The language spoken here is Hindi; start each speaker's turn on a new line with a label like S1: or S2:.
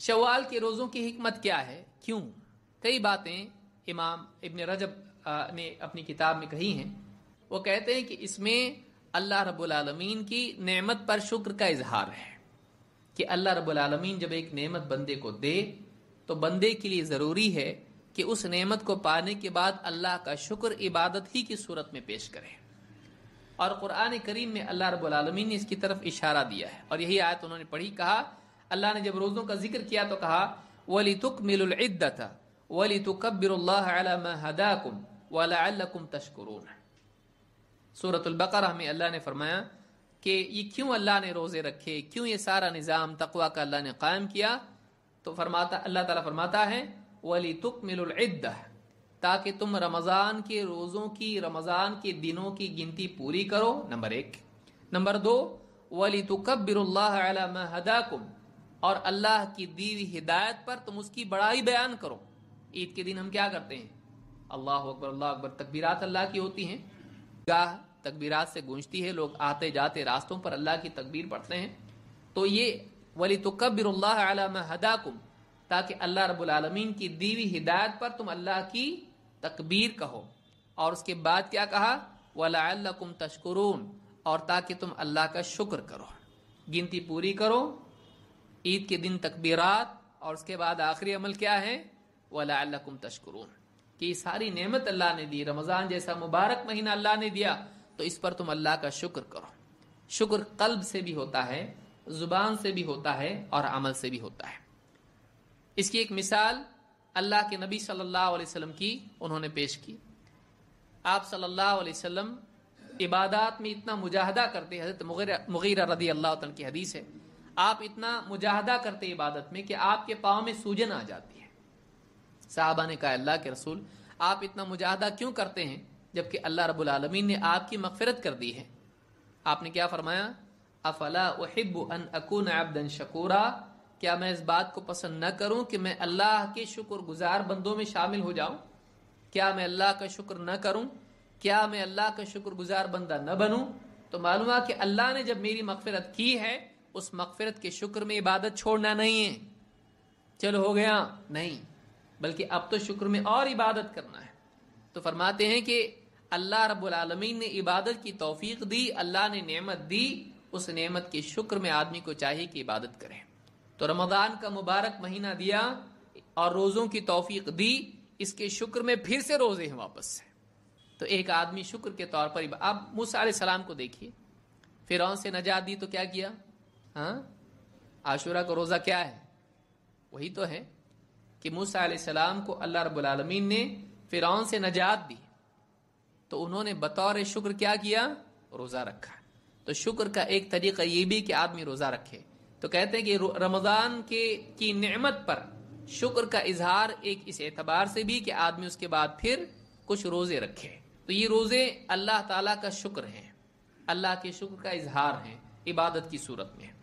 S1: शवाल के रोज़ों की हमत क्या है क्यों कई बातें इमाम इबन रजब ने अपनी किताब में कही हैं वो कहते हैं कि इसमें अल्लाह रबालमीन की नमत पर शुक्र का इजहार है कि अल्लाह रबालमीन जब एक नमत बंदे को दे तो बंदे के लिए ज़रूरी है कि उस नमत को पाने के बाद अल्लाह का शुक्र इबादत ही की सूरत में पेश करें और क़ुरान करीम में अल्लाह रबालमीन ने इसकी तरफ इशारा दिया है और यही आयत उन्होंने पढ़ी कहा अल्लाह ने जब रोज़ों का जिक्र किया तो कहा वली तुक मिलद्दत वली तुकबिरदाकुम वालकुम तशकुरून सूरतुल्बकर में अल्लाह ने फरमाया कि ये क्यों अल्लाह ने रोज़े रखे क्यों ये सारा निज़ाम तकवा का अल्लाह ने कायम किया तो फरमाता अल्लाह ताला फरमाता है वली तुक मिल्द ताकि तुम रमज़ान के रोज़ों की रमज़ान के दिनों की गिनती पूरी करो नंबर एक नंबर दो वली तुकबिरदाकुम और अल्लाह की दी हिदायत पर तुम उसकी बड़ाई बयान करो ईद के दिन हम क्या करते हैं अल्लाह अकबर अल्लाह अकबर तकबीरात अल्लाह की होती हैं गाह तकबीरात से गूंजती है लोग आते जाते रास्तों पर अल्लाह की तकबीर पढ़ते हैं तो ये वली तकबरदाकुम ताकि अल्लाह रबालमीन की दीवी हिदायत पर तुम अल्लाह की तकबीर कहो और उसके बाद क्या कहा वाल तशकरून और ताकि तुम अल्लाह का शुक्र करो गिनती पूरी करो ईद के दिन तकबीरात और उसके बाद आखिरी अमल क्या है वलाकुम तशकरून की सारी नेमत अल्लाह ने दी रमज़ान जैसा मुबारक महीना अल्लाह ने दिया तो इस पर तुम अल्लाह का शुक्र करो शुक्र कल्ब से भी होता है ज़ुबान से भी होता है और अमल से भी होता है इसकी एक मिसाल अल्लाह के नबी सल्लल्लाहु अलैहि वसल्लम की उन्होंने पेश की आप सल्लल्लाहु अलैहि वसल्लम इबादत में इतना मुजाहदा करते हजरत मुगैर रदी अल्लाह की हदीस है आप इतना मुजाहदा करते इबादत में कि आपके पाँव में सूजन आ जाती है साहबा ने कहा अल्लाह के रसूल आप इतना मुजाहदा क्यों करते हैं जबकि अल्लाह रब्बुल आलमीन ने आपकी मफफरत कर दी है आपने क्या फरमाया अफला उहिब अन अकून अब्दन शकूरा क्या मैं इस बात को पसंद न करूं कि मैं अल्लाह के शुक्रगुजार बंदों में शामिल हो जाऊं क्या मैं अल्लाह का शुक्र न करूं क्या मैं अल्लाह का शुक्रगुजार बंदा न बनूं तो मालूम कि अल्लाह ने जब मेरी मफफरत की है उस मकफिरत के शुक्र में इबादत छोड़ना नहीं है चलो हो गया नहीं बल्कि अब तो शुक्र में और इबादत करना है तो फरमाते हैं कि अल्लाह रब्बुल आलमीन ने इबादत की तौफीक दी अल्लाह ने नेमत दी उस नेमत के शुक्र में आदमी को चाहिए कि इबादत करे तो रमज़ान का मुबारक महीना दिया और रोज़ों की तौफीक दी इसके शुक्र में फिर से रोज़े हैं वापस से तो एक आदमी शुक्र के तौर पर अब मूसा सलाम को देखिए फिर से नजात दी तो क्या किया हाँ आशुरा का रोज़ा क्या है वही तो है कि मूसा सलाम को अल्लाह रबालमीन ने फिर से नजात दी तो उन्होंने बतौर शुक्र क्या किया रोज़ा रखा तो शुक्र का एक तरीका ये भी कि आदमी रोज़ा रखे तो कहते हैं कि रमज़ान के की नमत पर शुक्र का इजहार एक इस एतबार से भी कि आदमी उसके बाद फिर कुछ रोज़े रखे तो ये रोज़े अल्लाह ताला का शुक्र हैं अल्लाह के शुक्र का इजहार है इबादत की सूरत में